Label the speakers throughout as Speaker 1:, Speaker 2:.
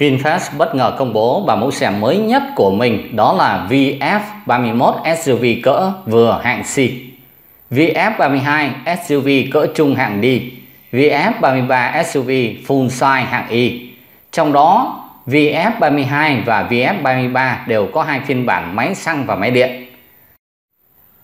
Speaker 1: VinFast bất ngờ công bố và mẫu xe mới nhất của mình đó là VF31 SUV cỡ vừa hạng C, VF32 SUV cỡ trung hạng D, VF33 SUV full size hạng Y. Trong đó, VF32 và VF33 đều có hai phiên bản máy xăng và máy điện.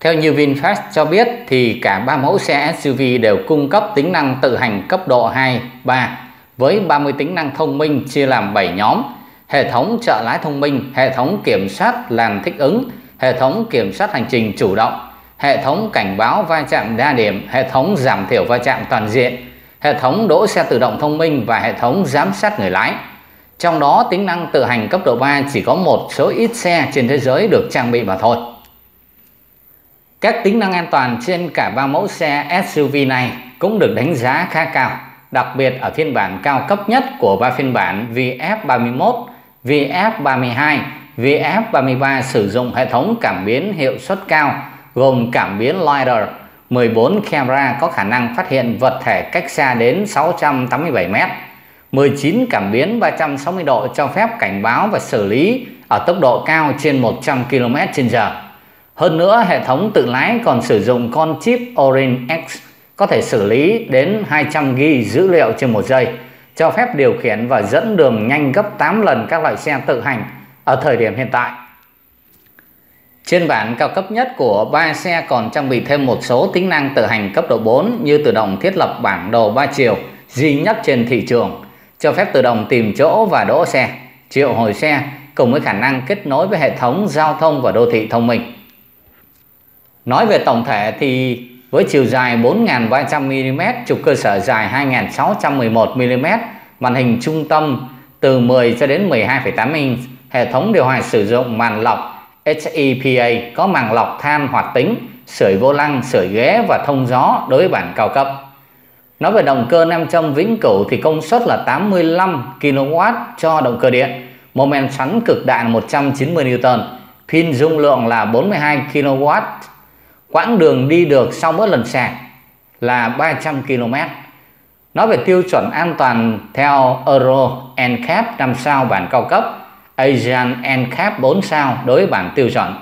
Speaker 1: Theo như VinFast cho biết thì cả ba mẫu xe SUV đều cung cấp tính năng tự hành cấp độ 2, 3 với 30 tính năng thông minh chia làm 7 nhóm hệ thống trợ lái thông minh hệ thống kiểm soát làn thích ứng hệ thống kiểm soát hành trình chủ động hệ thống cảnh báo va chạm đa điểm hệ thống giảm thiểu va chạm toàn diện hệ thống đỗ xe tự động thông minh và hệ thống giám sát người lái trong đó tính năng tự hành cấp độ 3 chỉ có một số ít xe trên thế giới được trang bị mà thôi. Các tính năng an toàn trên cả ba mẫu xe SUV này cũng được đánh giá khá cao đặc biệt ở phiên bản cao cấp nhất của ba phiên bản VF31, VF32, VF33 sử dụng hệ thống cảm biến hiệu suất cao gồm cảm biến LiDAR, 14 camera có khả năng phát hiện vật thể cách xa đến 687 m, 19 cảm biến 360 độ cho phép cảnh báo và xử lý ở tốc độ cao trên 100 km/h. Hơn nữa, hệ thống tự lái còn sử dụng con chip Orin X có thể xử lý đến 200 GB dữ liệu trên một giây, cho phép điều khiển và dẫn đường nhanh gấp 8 lần các loại xe tự hành ở thời điểm hiện tại. Trên bản cao cấp nhất của ba xe còn trang bị thêm một số tính năng tự hành cấp độ 4 như tự động thiết lập bản đồ 3 chiều duy nhất trên thị trường, cho phép tự động tìm chỗ và đỗ xe, triệu hồi xe cùng với khả năng kết nối với hệ thống giao thông và đô thị thông minh. Nói về tổng thể thì với chiều dài 4.300mm, trục cơ sở dài 2.611mm, màn hình trung tâm từ 10 cho đến 12,8 inch, hệ thống điều hòa sử dụng màn lọc HEPA có màng lọc than hoạt tính, sưởi vô lăng, sưởi ghế và thông gió đối với bản cao cấp. Nói về động cơ 5 châm vĩnh cửu thì công suất là 85 kW cho động cơ điện, mô men xoắn cực đại 190 N, pin dung lượng là 42 kW quãng đường đi được sau mỗi lần sạc là 300 km. Nói về tiêu chuẩn an toàn theo Euro NCAP 5 sao bản cao cấp, Asian NCAP 4 sao đối với bản tiêu chuẩn.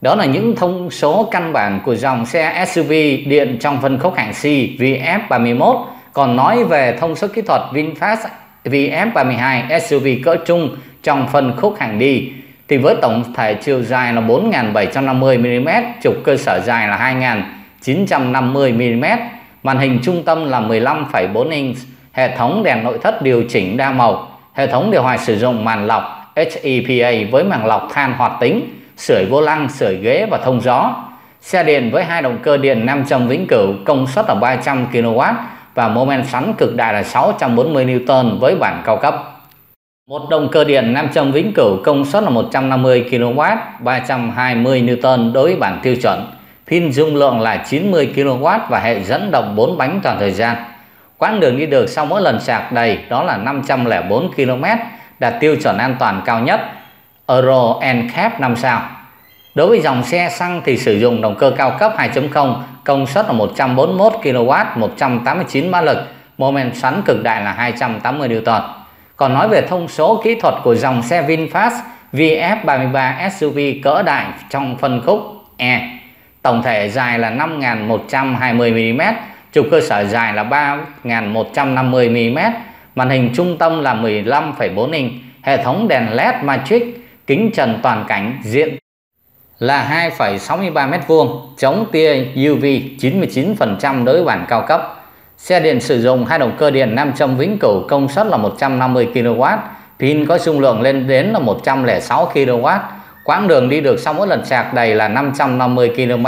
Speaker 1: Đó là những thông số căn bản của dòng xe SUV điện trong phân khúc hạng C VF31. Còn nói về thông số kỹ thuật VinFast VF32 SUV cỡ trung trong phân khúc hàng đi thì với tổng thể chiều dài là 4.750 mm, trục cơ sở dài là 2.950 mm, màn hình trung tâm là 15,4 inch, hệ thống đèn nội thất điều chỉnh đa màu, hệ thống điều hòa sử dụng màn lọc HEPA với màn lọc than hoạt tính, sưởi vô lăng, sưởi ghế và thông gió. Xe điện với hai động cơ điện 500 vĩnh cửu công suất là 300 kW và mô men xoắn cực đại là 640 N với bản cao cấp. Một động cơ điện nam châm vĩnh cửu công suất là 150 kW, 320 N đối với bảng tiêu chuẩn. Pin dung lượng là 90 kW và hệ dẫn động 4 bánh toàn thời gian. Quãng đường đi được sau mỗi lần sạc đầy đó là 504 km, đạt tiêu chuẩn an toàn cao nhất Euro NCAP 5 sao. Đối với dòng xe xăng thì sử dụng động cơ cao cấp 2.0, công suất là 141 kW, 189 mã lực, mô men xoắn cực đại là 280 N. Còn nói về thông số kỹ thuật của dòng xe VinFast VF33 SUV cỡ đại trong phân khúc E. Tổng thể dài là 5.120mm, trục cơ sở dài là 3.150mm, màn hình trung tâm là 15,4 inch, hệ thống đèn LED Matrix, kính trần toàn cảnh diện là 2,63m2, chống tia UV 99% đối với bản cao cấp. Xe điện sử dụng hai động cơ điện 5 châm vĩnh cửu công suất là 150 kW, pin có dung lượng lên đến là 106 kW, quãng đường đi được sau mỗi lần sạc đầy là 550 km,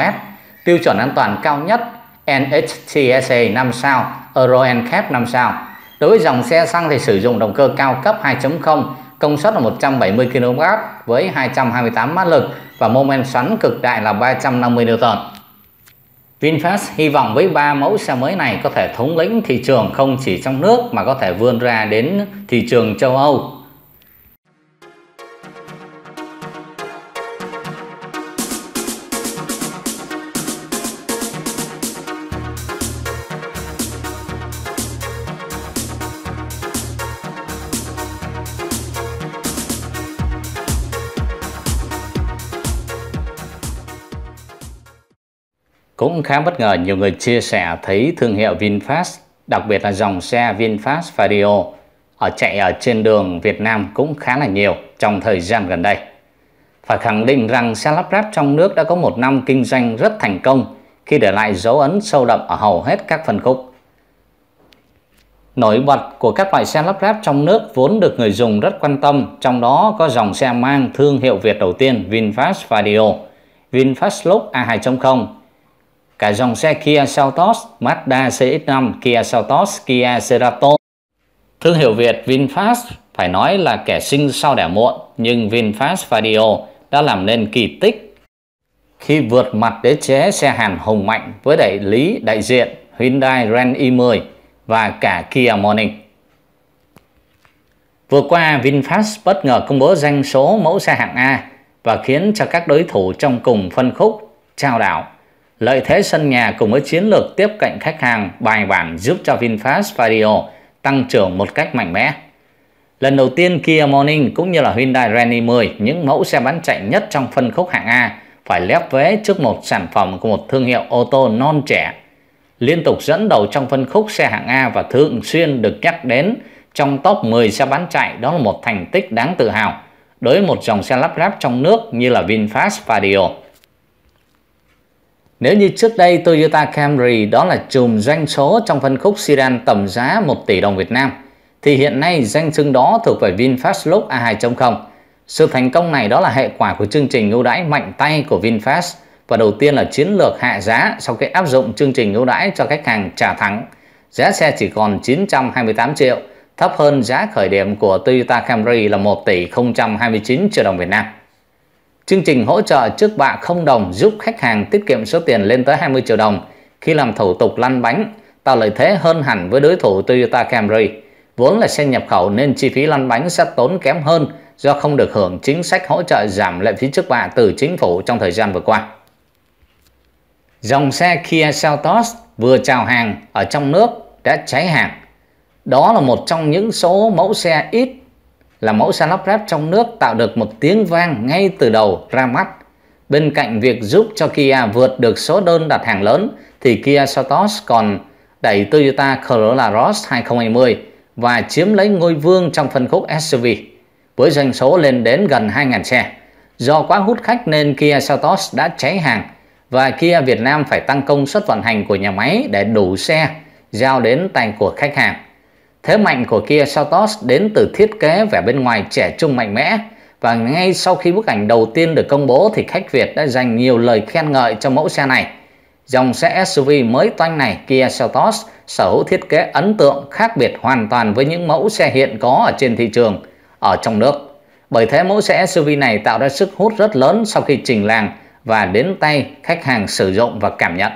Speaker 1: tiêu chuẩn an toàn cao nhất NHTSA 5 sao, Euro NCAP 5 sao. Đối với dòng xe xăng thì sử dụng động cơ cao cấp 2.0, công suất là 170 kW với 228 mã lực và mô men xoắn cực đại là 350 Newton. VinFast hy vọng với 3 mẫu xe mới này có thể thống lĩnh thị trường không chỉ trong nước mà có thể vươn ra đến thị trường châu Âu Cũng khá bất ngờ nhiều người chia sẻ thấy thương hiệu VinFast, đặc biệt là dòng xe VinFast Vario ở chạy ở trên đường Việt Nam cũng khá là nhiều trong thời gian gần đây. Phải khẳng định rằng xe lắp ráp trong nước đã có một năm kinh doanh rất thành công khi để lại dấu ấn sâu đậm ở hầu hết các phân khúc. Nổi bật của các loại xe lắp ráp trong nước vốn được người dùng rất quan tâm, trong đó có dòng xe mang thương hiệu Việt đầu tiên VinFast Vario, VinFast Look A2.0 cả dòng xe Kia Seltos, Mazda CX-5, Kia Seltos, Kia Cerato. Thương hiệu Việt VinFast phải nói là kẻ sinh sau đẻ muộn, nhưng VinFast Vario đã làm nên kỳ tích khi vượt mặt đế chế xe Hàn hùng mạnh với đại lý đại diện Hyundai Grand i10 và cả Kia Morning. Vừa qua, VinFast bất ngờ công bố danh số mẫu xe hạng A và khiến cho các đối thủ trong cùng phân khúc trao đảo. Lợi thế sân nhà cùng với chiến lược tiếp cận khách hàng bài bản giúp cho VinFast Vario tăng trưởng một cách mạnh mẽ. Lần đầu tiên Kia Morning cũng như là Hyundai Reni 10, những mẫu xe bán chạy nhất trong phân khúc hạng A phải lép vế trước một sản phẩm của một thương hiệu ô tô non trẻ. Liên tục dẫn đầu trong phân khúc xe hạng A và thường xuyên được nhắc đến trong top 10 xe bán chạy đó là một thành tích đáng tự hào đối với một dòng xe lắp ráp trong nước như là VinFast Vario. Nếu như trước đây Toyota Camry đó là chùm doanh số trong phân khúc sedan tầm giá 1 tỷ đồng Việt Nam, thì hiện nay danh xưng đó thuộc về VinFast Lux A2.0. Sự thành công này đó là hệ quả của chương trình ưu đãi mạnh tay của VinFast và đầu tiên là chiến lược hạ giá sau khi áp dụng chương trình ưu đãi cho khách hàng trả thẳng. Giá xe chỉ còn 928 triệu, thấp hơn giá khởi điểm của Toyota Camry là 1 tỷ 029 triệu đồng Việt Nam. Chương trình hỗ trợ trước bạ không đồng giúp khách hàng tiết kiệm số tiền lên tới 20 triệu đồng khi làm thủ tục lăn bánh, tạo lợi thế hơn hẳn với đối thủ Toyota Camry. Vốn là xe nhập khẩu nên chi phí lăn bánh sẽ tốn kém hơn do không được hưởng chính sách hỗ trợ giảm lệ phí trước bạ từ chính phủ trong thời gian vừa qua. Dòng xe Kia Seltos vừa chào hàng ở trong nước đã cháy hàng. Đó là một trong những số mẫu xe ít là mẫu xe lắp ráp trong nước tạo được một tiếng vang ngay từ đầu ra mắt. Bên cạnh việc giúp cho Kia vượt được số đơn đặt hàng lớn thì Kia Seltos còn đẩy Toyota Corolla Cross 2020 và chiếm lấy ngôi vương trong phân khúc SUV với doanh số lên đến gần 2.000 xe. Do quá hút khách nên Kia Seltos đã cháy hàng và Kia Việt Nam phải tăng công suất vận hành của nhà máy để đủ xe giao đến tay của khách hàng. Thế mạnh của Kia Seltos đến từ thiết kế vẻ bên ngoài trẻ trung mạnh mẽ và ngay sau khi bức ảnh đầu tiên được công bố thì khách Việt đã dành nhiều lời khen ngợi cho mẫu xe này. Dòng xe SUV mới toanh này Kia Seltos sở hữu thiết kế ấn tượng khác biệt hoàn toàn với những mẫu xe hiện có ở trên thị trường ở trong nước. Bởi thế mẫu xe SUV này tạo ra sức hút rất lớn sau khi trình làng và đến tay khách hàng sử dụng và cảm nhận.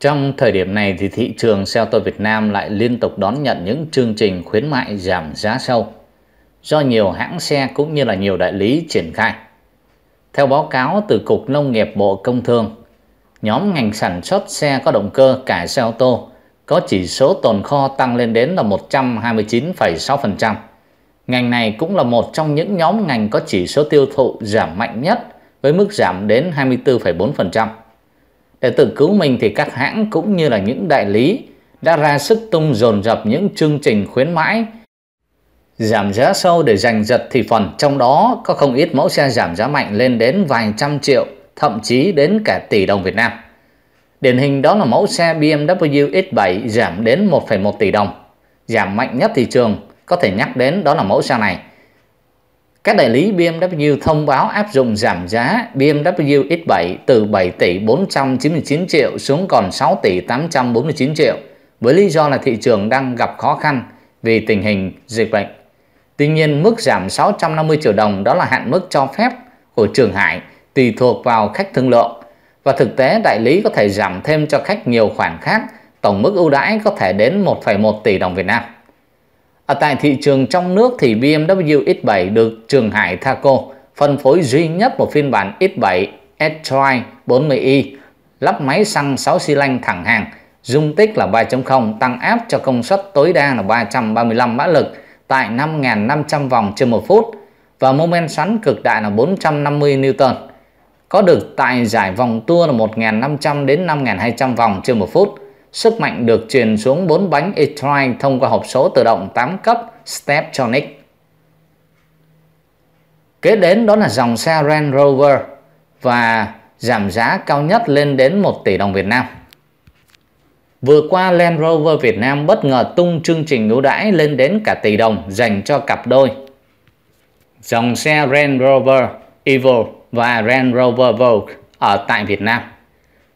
Speaker 1: Trong thời điểm này thì thị trường xe ô tô Việt Nam lại liên tục đón nhận những chương trình khuyến mại giảm giá sâu do nhiều hãng xe cũng như là nhiều đại lý triển khai. Theo báo cáo từ Cục Nông nghiệp Bộ Công Thương, nhóm ngành sản xuất xe có động cơ cả xe ô tô có chỉ số tồn kho tăng lên đến là 129,6%. Ngành này cũng là một trong những nhóm ngành có chỉ số tiêu thụ giảm mạnh nhất với mức giảm đến 24,4% để tự cứu mình thì các hãng cũng như là những đại lý đã ra sức tung dồn dập những chương trình khuyến mãi giảm giá sâu để giành giật thị phần trong đó có không ít mẫu xe giảm giá mạnh lên đến vài trăm triệu thậm chí đến cả tỷ đồng Việt Nam điển hình đó là mẫu xe BMW X7 giảm đến 1,1 tỷ đồng giảm mạnh nhất thị trường có thể nhắc đến đó là mẫu xe này các đại lý BMW thông báo áp dụng giảm giá BMW X7 từ 7 tỷ 499 triệu xuống còn 6 tỷ 849 triệu với lý do là thị trường đang gặp khó khăn vì tình hình dịch bệnh. Tuy nhiên, mức giảm 650 triệu đồng đó là hạn mức cho phép của Trường Hải tùy thuộc vào khách thương lượng và thực tế đại lý có thể giảm thêm cho khách nhiều khoản khác, tổng mức ưu đãi có thể đến 1,1 tỷ đồng Việt Nam. Ở tại thị trường trong nước thì BMW X7 được Trường Hải Thaco phân phối duy nhất một phiên bản X7 S-Drive 40i lắp máy xăng 6 xi lanh thẳng hàng, dung tích là 3.0, tăng áp cho công suất tối đa là 335 mã lực tại 5.500 vòng trên 1 phút và mô men xoắn cực đại là 450 Newton. Có được tại giải vòng tua là 1.500 đến 5.200 vòng trên 1 phút. Sức mạnh được truyền xuống 4 bánh e thông qua hộp số tự động 8 cấp Steptronic. Kế đến đó là dòng xe Range Rover và giảm giá cao nhất lên đến 1 tỷ đồng Việt Nam. Vừa qua Land Rover Việt Nam bất ngờ tung chương trình ưu đãi lên đến cả tỷ đồng dành cho cặp đôi. Dòng xe Range Rover Evo và Range Rover Vogue ở tại Việt Nam.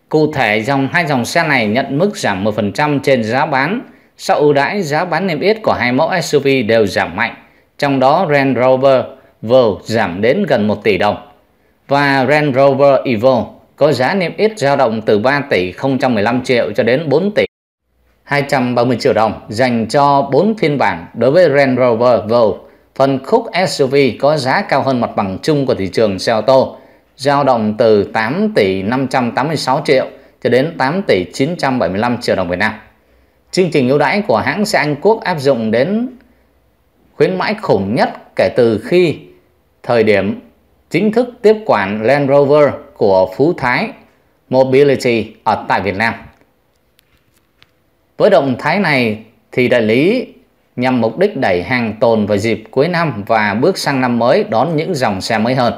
Speaker 1: Cụ thể dòng hai dòng xe này nhận mức giảm 1% trên giá bán. Sau ưu đãi giá bán niêm yết của hai mẫu SUV đều giảm mạnh, trong đó Range Rover Evo giảm đến gần 1 tỷ đồng và Range Rover Evo có giá niêm yết dao động từ 3 tỷ 015 triệu cho đến 4 tỷ 230 triệu đồng dành cho 4 phiên bản đối với Range Rover Evo. Phần khúc SUV có giá cao hơn mặt bằng chung của thị trường xe ô tô dao động từ 8 tỷ 586 triệu cho đến 8 tỷ 975 triệu đồng Việt Nam. Chương trình ưu đãi của hãng xe Anh Quốc áp dụng đến khuyến mãi khủng nhất kể từ khi thời điểm chính thức tiếp quản Land Rover của Phú Thái Mobility ở tại Việt Nam. Với động thái này thì đại lý nhằm mục đích đẩy hàng tồn vào dịp cuối năm và bước sang năm mới đón những dòng xe mới hơn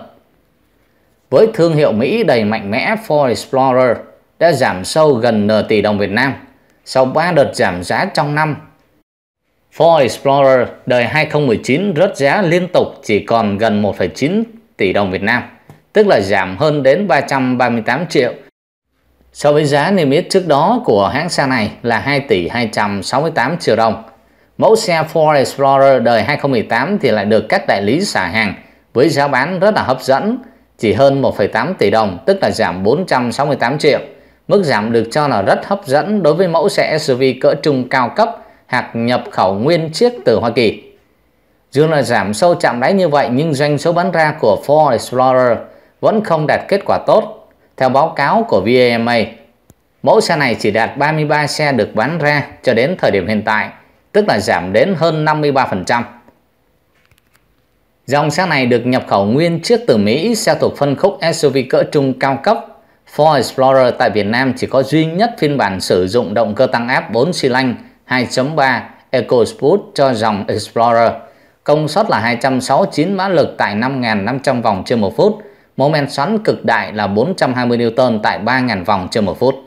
Speaker 1: với thương hiệu Mỹ đầy mạnh mẽ Ford Explorer đã giảm sâu gần nửa tỷ đồng Việt Nam sau 3 đợt giảm giá trong năm. Ford Explorer đời 2019 rớt giá liên tục chỉ còn gần 1,9 tỷ đồng Việt Nam, tức là giảm hơn đến 338 triệu so với giá niêm yết trước đó của hãng xe này là 2 tỷ 268 triệu đồng. Mẫu xe Ford Explorer đời 2018 thì lại được các đại lý xả hàng với giá bán rất là hấp dẫn chỉ hơn 1,8 tỷ đồng, tức là giảm 468 triệu. Mức giảm được cho là rất hấp dẫn đối với mẫu xe SUV cỡ trung cao cấp hạt nhập khẩu nguyên chiếc từ Hoa Kỳ. Dù là giảm sâu chạm đáy như vậy nhưng doanh số bán ra của Ford Explorer vẫn không đạt kết quả tốt. Theo báo cáo của VAMA, mẫu xe này chỉ đạt 33 xe được bán ra cho đến thời điểm hiện tại, tức là giảm đến hơn 53%. Dòng xe này được nhập khẩu nguyên chiếc từ Mỹ, xe thuộc phân khúc SUV cỡ trung cao cấp. Ford Explorer tại Việt Nam chỉ có duy nhất phiên bản sử dụng động cơ tăng áp 4 xi lanh 2.3 EcoSport cho dòng Explorer. Công suất là 269 mã lực tại 5.500 vòng trên một phút, mô men xoắn cực đại là 420 Newton tại 3.000 vòng trên một phút.